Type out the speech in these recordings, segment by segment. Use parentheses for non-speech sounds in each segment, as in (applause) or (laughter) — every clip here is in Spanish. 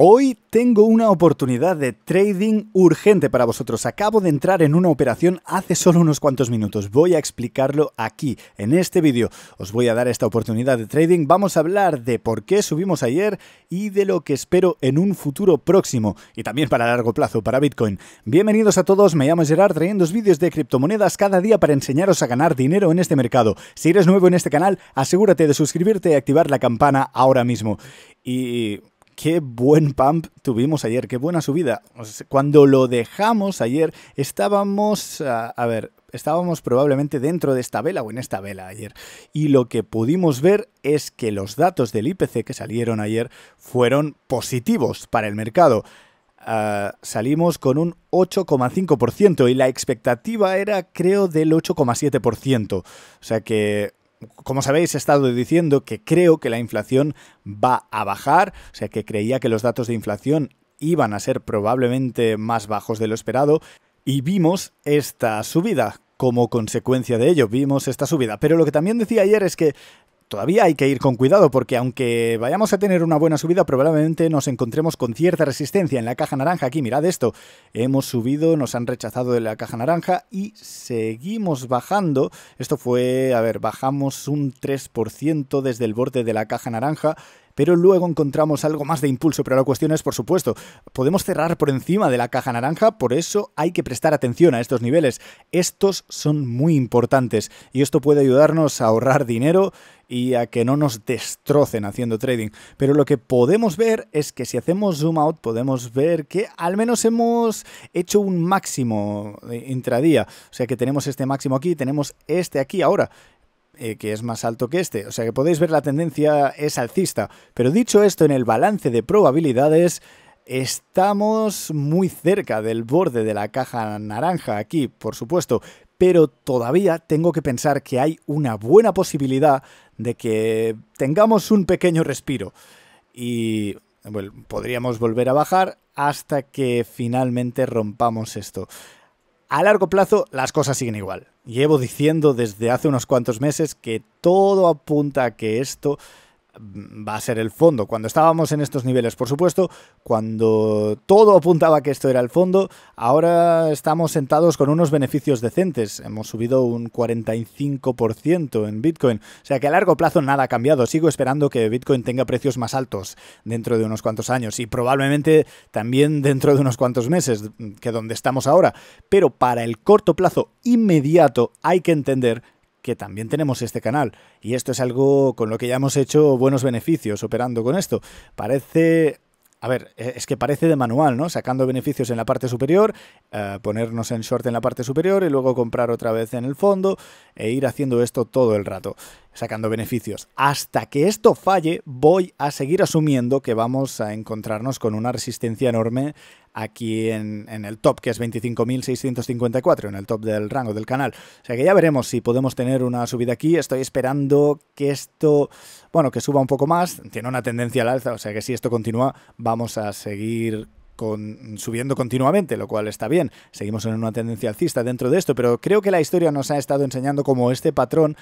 Hoy tengo una oportunidad de trading urgente para vosotros. Acabo de entrar en una operación hace solo unos cuantos minutos. Voy a explicarlo aquí, en este vídeo. Os voy a dar esta oportunidad de trading. Vamos a hablar de por qué subimos ayer y de lo que espero en un futuro próximo y también para largo plazo para Bitcoin. Bienvenidos a todos, me llamo Gerard trayendo vídeos de criptomonedas cada día para enseñaros a ganar dinero en este mercado. Si eres nuevo en este canal, asegúrate de suscribirte y activar la campana ahora mismo. Y qué buen pump tuvimos ayer, qué buena subida. Cuando lo dejamos ayer, estábamos, ah, a, ver, estábamos probablemente dentro de esta vela o en esta vela ayer. Y lo que pudimos ver es que los datos del IPC que salieron ayer fueron positivos para el mercado. Ah, salimos con un 8,5% y la expectativa era creo del 8,7%. O sea que como sabéis, he estado diciendo que creo que la inflación va a bajar, o sea que creía que los datos de inflación iban a ser probablemente más bajos de lo esperado y vimos esta subida como consecuencia de ello, vimos esta subida. Pero lo que también decía ayer es que Todavía hay que ir con cuidado porque aunque vayamos a tener una buena subida, probablemente nos encontremos con cierta resistencia en la caja naranja. Aquí, mirad esto, hemos subido, nos han rechazado de la caja naranja y seguimos bajando. Esto fue, a ver, bajamos un 3% desde el borde de la caja naranja pero luego encontramos algo más de impulso. Pero la cuestión es, por supuesto, podemos cerrar por encima de la caja naranja, por eso hay que prestar atención a estos niveles. Estos son muy importantes y esto puede ayudarnos a ahorrar dinero y a que no nos destrocen haciendo trading. Pero lo que podemos ver es que si hacemos zoom out podemos ver que al menos hemos hecho un máximo eh, intradía. O sea que tenemos este máximo aquí, tenemos este aquí ahora. Eh, que es más alto que este. O sea que podéis ver la tendencia es alcista. Pero dicho esto, en el balance de probabilidades estamos muy cerca del borde de la caja naranja aquí, por supuesto. Pero todavía tengo que pensar que hay una buena posibilidad de que tengamos un pequeño respiro. Y podríamos volver a bajar hasta que finalmente rompamos esto. A largo plazo las cosas siguen igual. Llevo diciendo desde hace unos cuantos meses que todo apunta a que esto va a ser el fondo. Cuando estábamos en estos niveles, por supuesto, cuando todo apuntaba que esto era el fondo, ahora estamos sentados con unos beneficios decentes. Hemos subido un 45% en Bitcoin. O sea que a largo plazo nada ha cambiado. Sigo esperando que Bitcoin tenga precios más altos dentro de unos cuantos años y probablemente también dentro de unos cuantos meses que donde estamos ahora. Pero para el corto plazo inmediato hay que entender que también tenemos este canal y esto es algo con lo que ya hemos hecho buenos beneficios operando con esto. Parece a ver, e, es que parece de manual, ¿no? Sacando beneficios en la parte superior, eh, ponernos en short en la parte superior y luego comprar otra vez en el fondo e ir haciendo esto todo el rato sacando beneficios. Hasta que esto falle, voy a seguir asumiendo que vamos a encontrarnos con una resistencia enorme aquí en, el top, que es 25.654, en el top del rango del canal. O sea que ya veremos si podemos tener una subida aquí. Estoy esperando que esto, bueno, que suba un poco más. Tiene una tendencia al alza, o sea que si esto continúa, vamos a seguir con, subiendo continuamente, lo cual está bien. Seguimos en una tendencia alcista dentro de esto, pero creo que la historia nos ha estado enseñando cómo este patrón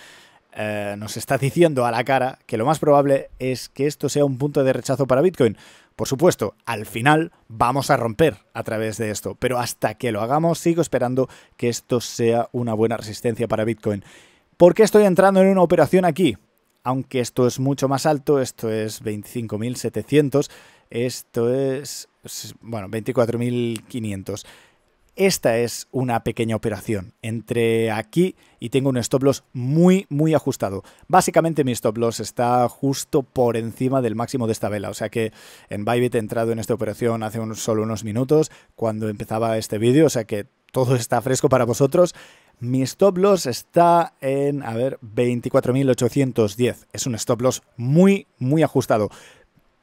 eh, nos está diciendo a la cara que lo más probable es que esto sea un punto de rechazo para Bitcoin. Por supuesto, al final vamos a romper a través de esto, pero hasta que lo hagamos sigo esperando que esto sea una buena resistencia para Bitcoin. ¿Por qué estoy entrando en una operación aquí? Aunque esto es mucho más alto, esto es 25.700, esto es, bueno, 24.500. Esta es una pequeña operación entre aquí y tengo un stop loss muy, muy ajustado. Básicamente mi stop loss está justo por encima del máximo de esta vela. O sea que en Bybit he entrado en esta operación hace solo unos minutos cuando empezaba este vídeo. O sea que todo está fresco para vosotros. Mi stop loss está en, a ver, 24.810. Es un stop loss muy, muy ajustado.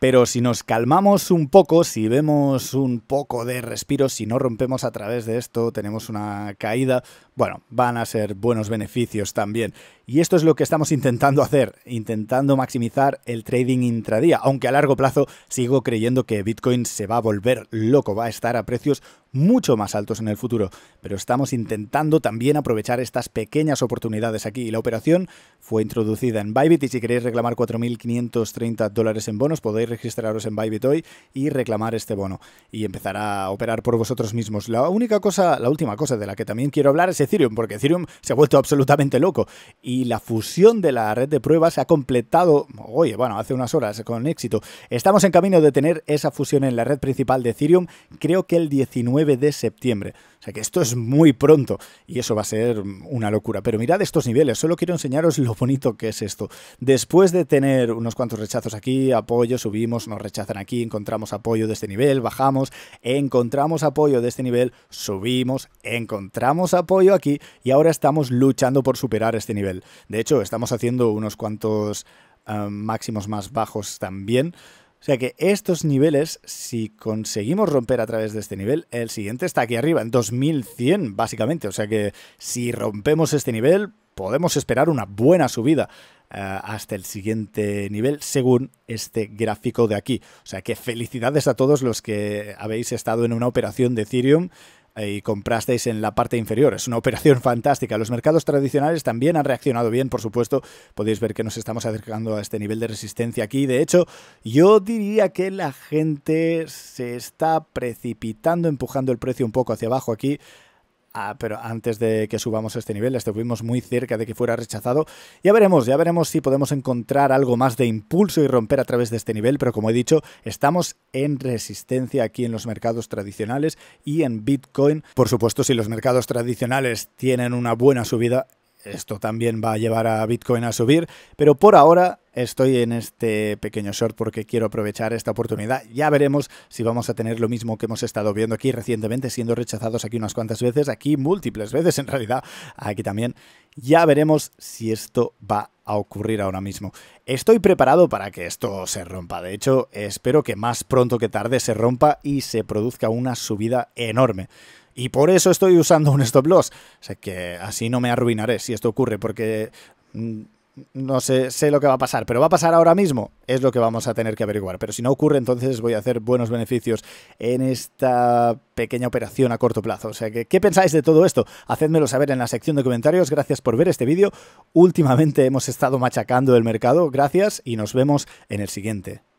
Pero si nos calmamos un poco, si vemos un poco de respiro, si no rompemos a través de esto, tenemos una caída, bueno, van a ser buenos beneficios también. Y esto es lo que estamos intentando hacer, intentando maximizar el trading intradía, aunque a largo plazo sigo creyendo que Bitcoin se va a volver loco, va a estar a precios mucho más altos en el futuro, pero estamos intentando también aprovechar estas pequeñas oportunidades aquí. La operación fue introducida en Bybit y si queréis reclamar 4.530 dólares en bonos podéis registraros en Bybit hoy y reclamar este bono y empezar a operar por vosotros mismos. La única cosa, la última cosa de la que también quiero hablar es Ethereum, porque Ethereum se ha vuelto absolutamente loco y y la fusión de la red de pruebas se ha completado, oye, bueno, hace unas horas con éxito. Estamos en camino de tener esa fusión en la red principal de Ethereum, creo que el 19 de septiembre. O sea que esto es muy pronto y eso va a ser una locura. Pero mirad estos niveles, solo quiero enseñaros lo bonito que es esto. Después de tener unos cuantos rechazos aquí, apoyo, subimos, nos rechazan aquí, encontramos apoyo de este nivel, bajamos, encontramos apoyo de este nivel, subimos, encontramos apoyo aquí y ahora estamos luchando por superar este nivel. De hecho, estamos haciendo unos cuantos eh, máximos más bajos también. O sea que estos niveles, si conseguimos romper a través de este nivel, el siguiente está aquí arriba, en 2100 básicamente. O sea que si rompemos este nivel, podemos esperar una buena subida eh, hasta el siguiente nivel según este gráfico de aquí. O sea que felicidades a todos los que habéis estado en una operación de Ethereum eh, y comprasteis en la parte inferior. Es una operación (laughs) fantástica. Los mercados tradicionales también han reaccionado bien, por supuesto. Podéis ver que nos estamos acercando a este nivel de resistencia aquí. De hecho, yo diría que la gente se está precipitando, empujando el precio un poco hacia abajo aquí Ah, pero antes de que subamos este nivel estuvimos muy cerca de que fuera rechazado. Ya veremos, ya veremos si podemos encontrar algo más de impulso y romper a través de este nivel, pero como he dicho, estamos en resistencia aquí en los mercados tradicionales y en Bitcoin. Por supuesto, si los mercados tradicionales tienen una buena subida, esto también va a llevar a Bitcoin a subir, pero por ahora estoy en este pequeño short porque quiero aprovechar esta oportunidad. Ya veremos si vamos a tener lo mismo que hemos estado viendo aquí recientemente, siendo rechazados aquí unas cuantas veces, aquí múltiples veces en realidad, aquí también. Ya veremos si esto va a ocurrir ahora mismo. Estoy preparado para que esto se rompa. De hecho, espero que más pronto que tarde se rompa y se produzca una subida enorme. Y por eso estoy usando un stop loss. O que así no me arruinaré si esto ocurre, porque mm, no sé, sé lo que va a pasar, pero va a pasar ahora mismo, es lo que vamos a tener que averiguar. Pero si no ocurre, entonces voy a hacer buenos beneficios en esta pequeña operación a corto plazo. O sea, que, ¿qué pensáis de todo esto? Hacedmelo saber en la sección de comentarios. Gracias por ver este vídeo. Últimamente hemos estado machacando el mercado. Gracias y nos vemos en el siguiente.